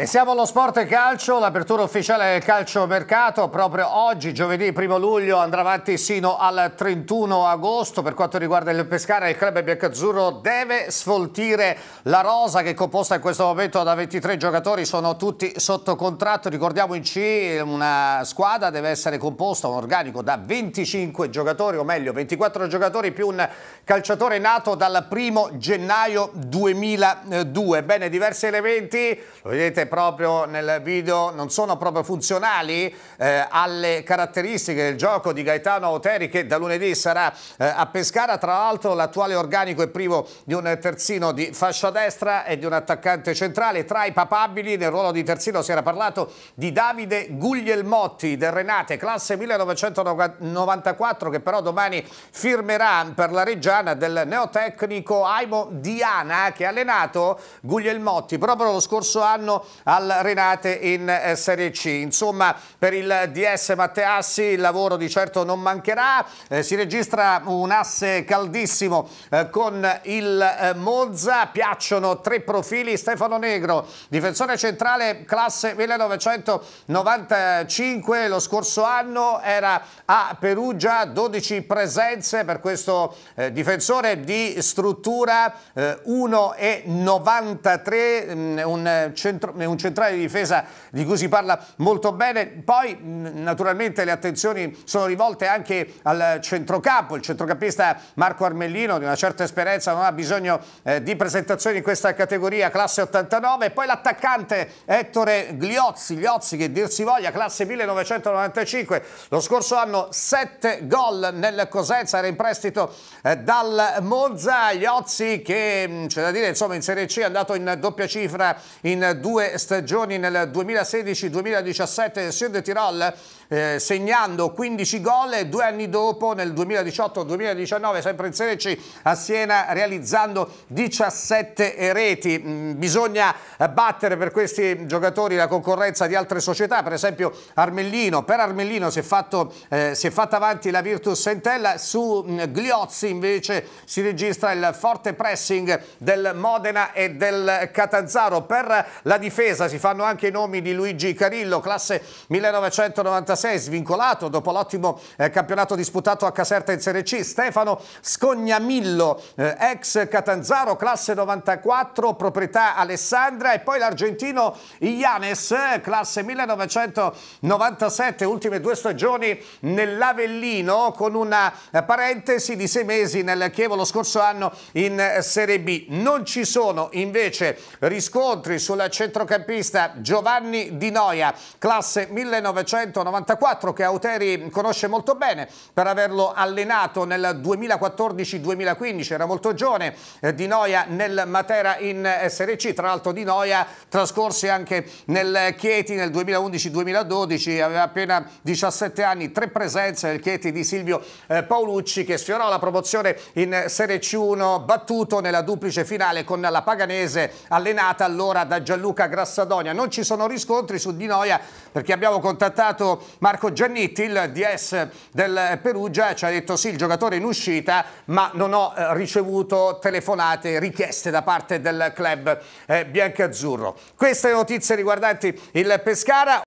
E siamo allo sport e calcio, l'apertura ufficiale del calcio mercato proprio oggi, giovedì 1 luglio, andrà avanti sino al 31 agosto. Per quanto riguarda il Pescara, il club biancazzurro deve sfoltire la rosa che è composta in questo momento da 23 giocatori, sono tutti sotto contratto. Ricordiamo in C una squadra deve essere composta, un organico da 25 giocatori, o meglio 24 giocatori più un calciatore nato dal 1 gennaio 2002. Bene, diversi elementi, lo vedete proprio nel video non sono proprio funzionali eh, alle caratteristiche del gioco di Gaetano Oteri che da lunedì sarà eh, a Pescara. Tra l'altro l'attuale organico è privo di un terzino di fascia destra e di un attaccante centrale. Tra i papabili nel ruolo di terzino si era parlato di Davide Guglielmotti del Renate, classe 1994 che però domani firmerà per la Reggiana del neotecnico Aimo Diana che ha allenato Guglielmotti proprio lo scorso anno al Renate in eh, Serie C. Insomma, per il DS Matteassi il lavoro di certo non mancherà, eh, si registra un asse caldissimo eh, con il eh, Monza, piacciono tre profili, Stefano Negro, difensore centrale classe 1995, lo scorso anno era a Perugia, 12 presenze per questo eh, difensore di struttura 1,93, eh, mm, un, centro, un centrale di difesa di cui si parla molto bene. Poi naturalmente le attenzioni sono rivolte anche al centrocampo, il centrocampista Marco Armellino di una certa esperienza non ha bisogno eh, di presentazioni in questa categoria, classe 89 poi l'attaccante Ettore Gliozzi, Gliozzi che dir si voglia, classe 1995, lo scorso anno 7 gol nel Cosenza, era in prestito eh, dal Monza, Gliozzi che c'è da dire insomma in Serie C è andato in doppia cifra in due stagioni nel 2016-2017 del Sud Tirol eh, segnando 15 gol e due anni dopo nel 2018-2019 sempre in Serie C a Siena realizzando 17 reti. Mm, bisogna battere per questi giocatori la concorrenza di altre società, per esempio Armellino. Per Armellino si è, fatto, eh, si è fatta avanti la Virtus Sentella, su mh, mm, Gliozzi invece si registra il forte pressing del Modena e del Catanzaro. Per la difesa difesa si fanno anche i nomi di Luigi Carillo, classe 1996, svincolato dopo l'ottimo eh, campionato disputato a Caserta in Serie C. Stefano Scognamillo, eh, ex Catanzaro, classe 94, proprietà Alessandra e poi l'argentino Ianes, classe 1997, ultime due stagioni nell'Avellino con una parentesi di sei mesi nel Chievo lo scorso anno in eh, Serie B. Non ci sono invece riscontri sul centrocampo centrocampista Giovanni Di Noia, classe 1994 che Auteri conosce molto bene per averlo allenato nel 2014-2015, era molto giovane eh, Di Noia nel Matera in eh, Serie C, tra l'altro Di Noia trascorse anche nel Chieti nel 2011-2012, aveva appena 17 anni, tre presenze nel Chieti di Silvio eh, Paolucci che sfiorò la promozione in Serie C1 battuto nella duplice finale con la Paganese allenata allora da Gianluca Graziani Grassadonia. Non ci sono riscontri su Di Noia eh, perché abbiamo contattato Marco Giannitti, il DS del Perugia, ci ha detto sì, il giocatore è in uscita, ma non ho eh, ricevuto telefonate, richieste da parte del club eh, biancazzurro. Queste notizie riguardanti il Pescara.